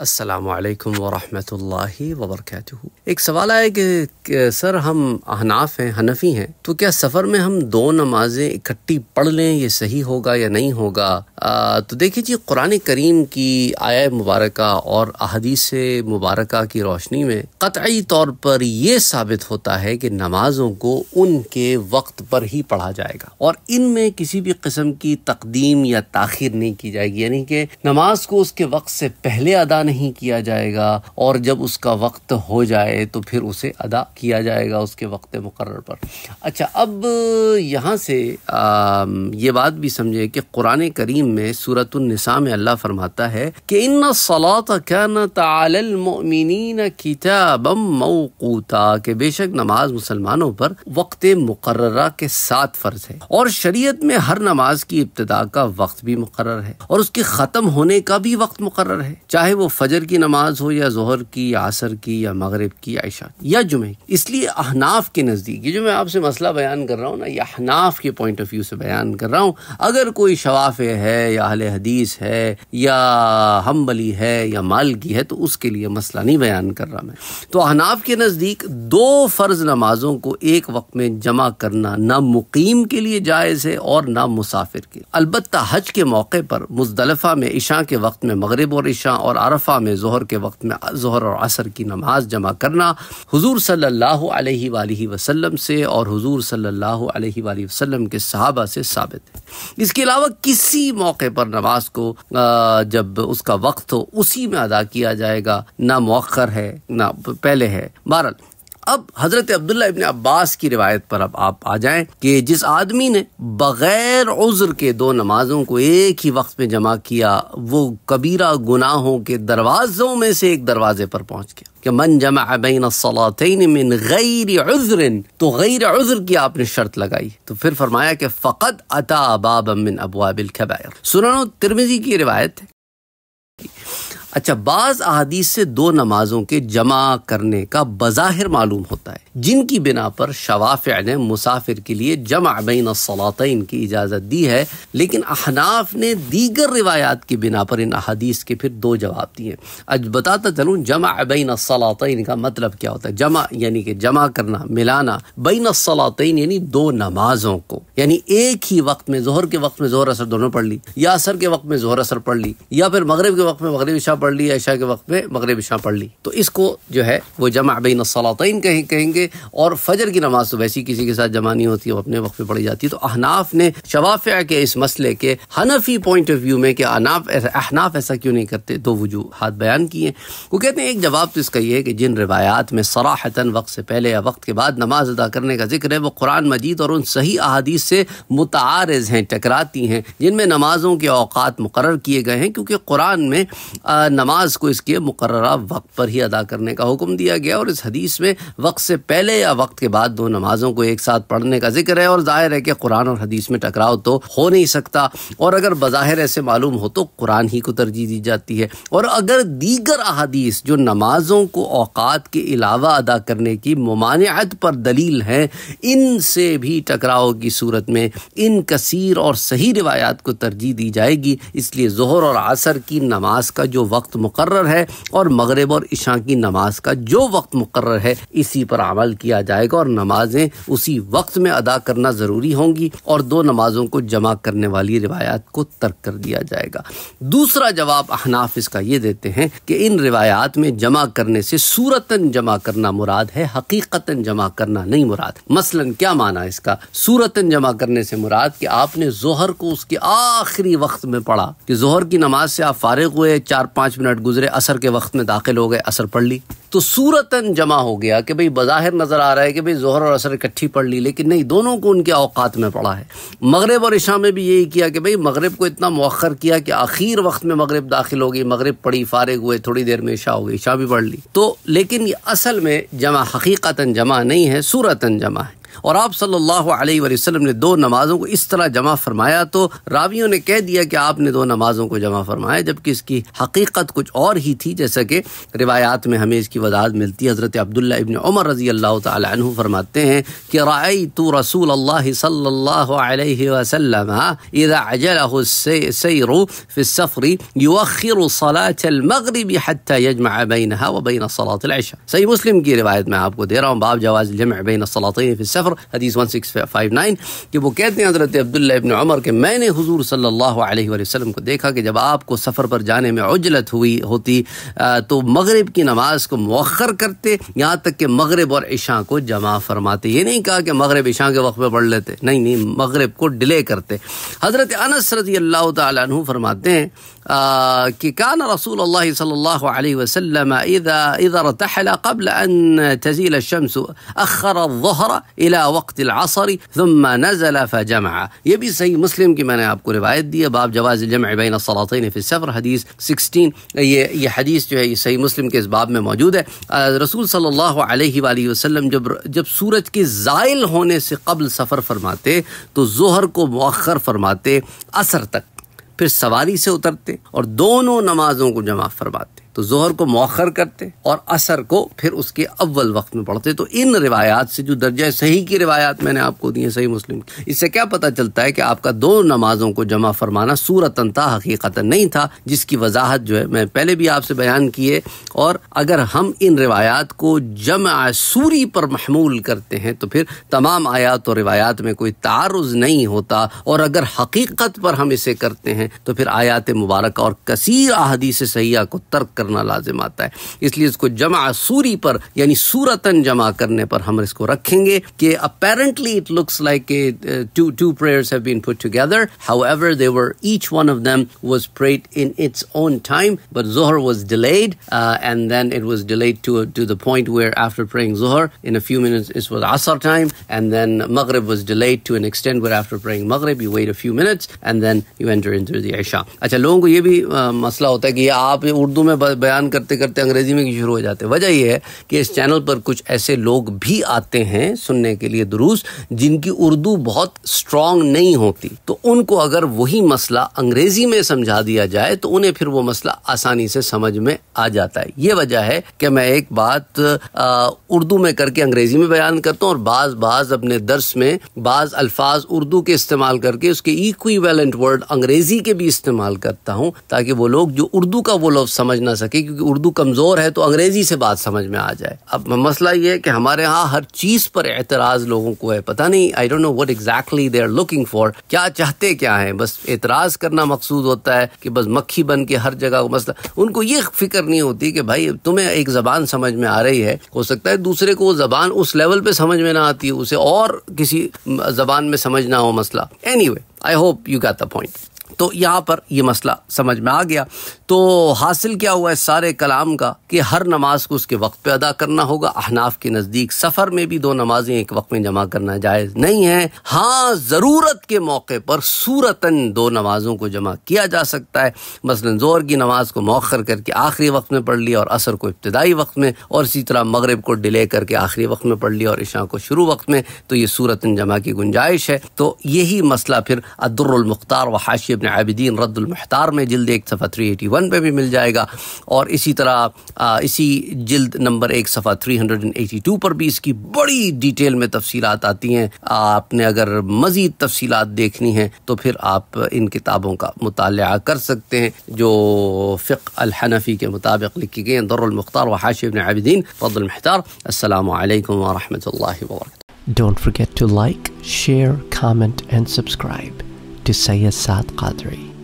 असलकम वरहि वबरक एक सवाल आया कि सर हम हनाफ हैं हनफी हैं तो क्या सफ़र में हम दो नमाज़ें इकट्ठी पढ़ लें ये सही होगा या नहीं होगा तो देखिए जी कुरान करीम की आय मुबारक और अहदीस मुबारक की रोशनी में कतई तौर पर यह साबित होता है कि नमाज़ों को उनके वक्त पर ही पढ़ा जाएगा और इनमें किसी भी किस्म की तकदीम या तखिर नहीं की जाएगी यानी कि नमाज को उसके वक्त से पहले अदा नहीं किया जाएगा और जब उसका वक्त हो जाए तो फिर उसे अदा किया जाएगा उसके वक्त मुकर पर अच्छा अब यहाँ से ये बात भी समझे कि कुरान करीम में सूरतनिसा में अल्लाह फरमाता है कि इन सलात क्या किताबम मऊकूता के बेशक नमाज मुसलमानों पर वक्त मुकर के साथ फ़र्ज है और शरीय में हर नमाज की इब्तदा का वक्त भी मुकर है और उसके ख़त्म होने का भी वक्त मुकर है चाहे वो फ़जर की नमाज हो या जहर की या असर की या मगरब की या की या जुमे की इसलिए अहनाफ के नज़दीक ये जो मैं आपसे मसला बयान कर रहा हूँ ना ये अहनाफ के पॉइंट ऑफ व्यू से बयान कर रहा हूँ अगर कोई शवाफ़ है या अहल हदीस है या हम्बली है या की है तो उसके लिए मसला नहीं बयान कर रहा मैं तो अहनाफ के नज़दीक दो फ़र्ज़ नमाजों को एक वक्त में जमा करना ना मुकीम के लिए जायज़ है और ना मुसाफिर के अलबत् हज के मौके पर मुजलफा में इशा के वक्त में मगरब और इशा और आरफ मुज़दलफ़ा में जहर के वक्त में जहर और असर की नमाज जमा करना हजूर सल्ला वसलम से और हजूर सल्ला वसलम के सहाबा से साबित है इसके अलावा किसी मौके पर नमाज को जब उसका वक्त हो उसी में अदा किया जाएगा ना मौखर है ना पहले है बहरल अब हजरत अब्दुल्ला इबन अब्बास की रिवायत पर अब आप आ जाएं कि जिस आदमी ने बगैर उज्र के दो नमाजों को एक ही वक्त में जमा किया वो कबीरा गुनाहों के दरवाजों में से एक दरवाजे पर पहुंच गया कि मन जमा बैन सलातिन मिन गैर उज्र तो गैर उज्र की आपने शर्त लगाई तो फिर फरमाया कि फ़कत अता अबाब मिन अबवाबिल खबैर सुनो तिरमिजी की रिवायत है अच्छा बाज अहादीस से दो नमाजों के जमा करने का बज़ाहिर मालूम होता है जिनकी बिना पर शवाफ़ ने मुसाफिर के लिए जमा बीन सलातिन की इजाज़त दी है लेकिन अहनाफ ने दीगर रिवायात की बिना पर इन अहदीस के फिर दो जवाब दिए आज बताता चलूँ जमा बीन सलातिन का मतलब क्या होता है जमा यानी कि जमा करना मिलाना बीन सलातिन यानी दो नमाजों को यानी एक ही वक्त में जहर के वक्त में जहर असर दोनों पढ़ ली या असर के वक्त में जहर असर पढ़ ली या फिर मगरब के वक्त में मगरब इशा पढ़ ली ऐशा के वक्त में मगरब शाम पढ़ ली तो इसको जो है वो जमा बिन सलातिन कहीं कहेंगे और फजर की नमाज तो वैसी किसी के साथ जमा नहीं होती वो अपने वक्त पर पढ़ी जाती है तो अहनाफ ने शवाफिया के इस मसले के हनफी पॉइंट ऑफ व्यू में कि अनाफ अहनाफ ऐसा क्यों नहीं करते दो वजूहत बयान किए वो कहते हैं एक जवाब तो इसका यह है कि जिन रवायात में सराहतन वक्त से पहले या वक्त के बाद नमाज अदा करने का जिक्र है वो कुरान मजीद और उन सही अहादीस से मुतारज़ हैं टकराती हैं जिनमें नमाजों के अवकात मुकर किए गए हैं क्योंकि कुरान में नमाज को इसके मुकर वक्त पर ही अदा करने का हुक्म दिया गया और इस हदीस में वक्त से पहले या वक्त के बाद दो नमाजों को एक साथ पढ़ने का जिक्र है और ज़ाहिर है कि कुरान और हदीस में टकराव तो हो नहीं सकता और अगर बज़ाहिर ऐसे मालूम हो तो कुरान ही को तरजीह दी जाती है और अगर दीगर अदीस जो नमाजों को औकात के अलावा अदा करने की ममानियत पर दलील हैं इनसे भी टकराव की सूरत में इन कसीर और सही रिवायात को तरजीह दी जाएगी इसलिए जहर और असर की नमाज का जो वक्त वक्त मुकर्र है और मगरब और ईशा की नमाज का जो वक्त मुकर्र है इसी पर अमल किया जाएगा और नमाजें उसी वक्त में अदा करना ज़रूरी होंगी और दो नमाजों को जमा करने वाली रिवायात को तर्क कर दिया जाएगा दूसरा जवाब अहनाफ इसका ये देते हैं कि इन रिवायात में जमा करने से सूरतन जमा करना मुराद है हकीकता जमा करना नहीं मुराद मसलन क्या माना इसका सूरतन जमा करने से मुराद कि आपने जोहर को उसके आखिरी वक्त में पढ़ा कि जोहर की नमाज से आप फारिग हुए चार पांच पाँच मिनट गुजरे असर के वक्त में दाखिल हो गए असर पढ़ ली तो सूरतन जमा हो गया कि भाई बाहिर नज़र आ रहा है कि भाई जहर और असर इकट्ठी पढ़ ली लेकिन नहीं दोनों को उनके अवकात में पढ़ा है मगरब और इशा में भी यही किया कि भाई मगरब को इतना मौखर किया कि आखिर वक्त में मगरब दाखिल हो गई मगरब पढ़ी फारग हुए थोड़ी देर में इशा हो गई इशा भी पढ़ ली तो लेकिन ये असल में जमा हकीकता जमा नहीं है सूरतन जमा है اور آپ صلی اللہ علیہ وآلہ وسلم نے دو نمازوں کو اس طرح جمع فرمایا تو راویوں نے کہہ دیا کہ آپ نے دو نمازوں کو جمع فرمایا جبکہ اس کی حقیقت کچھ اور ہی تھی جیسا کہ روایات میں ہمیں اس کی وضاحت ملتی حضرت عبداللہ ابن عمر رضی اللہ تعالی عنہ فرماتے ہیں کہ رائیتو رسول اللہ صلی اللہ علیہ وسلم اذا عجلہ السیر في السفر يؤخر صلاة المغرب حتى يجمع بينها وبين صلاة العشاء صحیح مسلم کی روایت میں آپ کو دے رہا ہوں باب جواز جمع بين الصلاتين في السفر फ़ख्र हदीस 1659 कि वो कहते हैं हज़रत अब्दुल्ला इबन उमर के मैंने हुजूर सल्लल्लाहु अलैहि वसल्लम को देखा कि जब आपको सफ़र पर जाने में उजलत हुई होती तो मगरब की नमाज को मौखर करते यहाँ तक कि मगरब और इशा को जमा फरमाते ये नहीं कहा कि मगरब इशा के वक्त में पढ़ लेते नहीं नहीं मगरब को डिले करते हज़रत अनस रजी अल्लाह तु फरमाते हैं آه، كان رسول الله صلى الله عليه وسلم إذا إذا ارتحل قبل أن تزيل الشمس أخر الظهر إلى وقت العصر ثم نزل فجمع يبي سي مسلم كما أنا أبقى روايات دي باب جواز الجمع بين الصلاتين في السفر حديث 16 يه, حديث جو هي سي مسلم كيس باب میں موجود ہے آه، رسول صلی اللہ علیہ وآلہ وسلم جب, جب سورج کی زائل ہونے سے قبل سفر فرماتے تو زہر کو مؤخر فرماتے اثر تک फिर सवारी से उतरते और दोनों नमाजों को जमा फरमाते तो जोहर को मौखर करते और असर को फिर उसके अव्वल वक्त में पढ़ते तो इन रिवायात से जो दर्जा सही की रिवायात मैंने आपको दी है सही मुस्लिम की इससे क्या पता चलता है कि आपका दो नमाजों को जमा फरमाना सूरतन था हकीकत नहीं था जिसकी वजाहत जो है मैं पहले भी आपसे बयान किए और अगर हम इन रिवायात को जमा सूरी पर महमूल करते हैं तो फिर तमाम आयात और रिवायात में कोई तारुज नहीं होता और अगर हकीकत पर हम इसे करते हैं तो फिर आयात मुबारक और कसीर से सयाह को तर्क कर करना लाजिम आता है इसलिए इसको जमा सूरी पर यानी सूरतन जमा करने पर हम इसको रखेंगे कि apparently it looks like two two prayers have been put together however they were each one of them was prayed in its own time but जोहर was delayed and then it was delayed to to the point where after praying जोहर in a few minutes it was asr time and then maghrib was delayed to an extent where after praying maghrib you wait a few minutes and then you enter into the isha अच्छा लोगों को ये भी uh, मसला होता है कि आप उर्दू में बयान करते करते अंग्रेजी में भी शुरू हो जाते हैं वजह यह है कि इस चैनल पर कुछ ऐसे लोग भी आते हैं सुनने के लिए दुरुस्त जिनकी उर्दू बहुत स्ट्रांग नहीं होती तो उनको अगर वही मसला अंग्रेजी में समझा दिया जाए तो उन्हें फिर वो मसला आसानी से समझ में आ जाता है ये वजह है कि मैं एक बात उर्दू में करके अंग्रेजी में बयान करता हूँ और बाज बाज अपने दर्श में बाज अल्फाज उर्दू के इस्तेमाल करके उसके इक्वी वर्ड अंग्रेजी के भी इस्तेमाल करता हूँ ताकि वो लोग जो उर्दू का वो लोग समझ ना सके सके क्योंकि उर्दू कमज़ोर है तो अंग्रेज़ी से बात समझ में आ जाए अब मसला ये है कि हमारे यहाँ हर चीज़ पर एतराज़ लोगों को है पता नहीं I don't know what exactly they are looking for क्या चाहते क्या है बस एतराज़ करना मकसूद होता है कि बस मक्खी बन के हर जगह को मसला उनको ये फिक्र नहीं होती कि भाई तुम्हें एक ज़बान समझ में आ रही है हो सकता है दूसरे को वो ज़बान उस लेवल पर समझ में ना आती है उसे और किसी ज़बान में समझना हो मसला anyway I hope you got the point तो यहाँ पर ये मसला समझ में आ गया तो हासिल क्या हुआ है सारे कलाम का कि हर नमाज को उसके वक्त पे अदा करना होगा अहनाफ के नज़दीक सफ़र में भी दो नमाजें एक वक्त में जमा करना जायज़ नहीं है हाँ ज़रूरत के मौके पर सूरतन दो नमाजों को जमा किया जा सकता है मसलन ज़ोर की नमाज को मौखर करके आखिरी वक्त में पढ़ लिया और असर को इब्तदाई वक्त में और इसी तरह मगरब को डिले करके आखिरी वक्त में पढ़ लिया और इशा को शुरू वक्त में तो ये सूरतन जमा की गुंजाइश है तो यही मसला फिर अदरमुख्तार व हाशिए इबन आबिदीन रद्दुलमहतार में जल्द एक सफ़ा थ्री एटी वन पर भी मिल जाएगा और इसी तरह इसी जल्द नंबर एक सफ़ा three hundred and eighty two पर भी इसकी बड़ी डिटेल में तफसीलात आती हैं आपने अगर मज़ीद तफसीलात देखनी है तो फिर आप इन किताबों का मुताल कर सकते हैं जो फ़िकनफ़ी के मुताबिक लिखी गई हैं दरमख्तार वाशिबन आबिदीन रद्दुलमहतार अल्लाम वरहमल वर्क Don't forget to like, share, comment, and subscribe. to Sayyad Saad Qadri.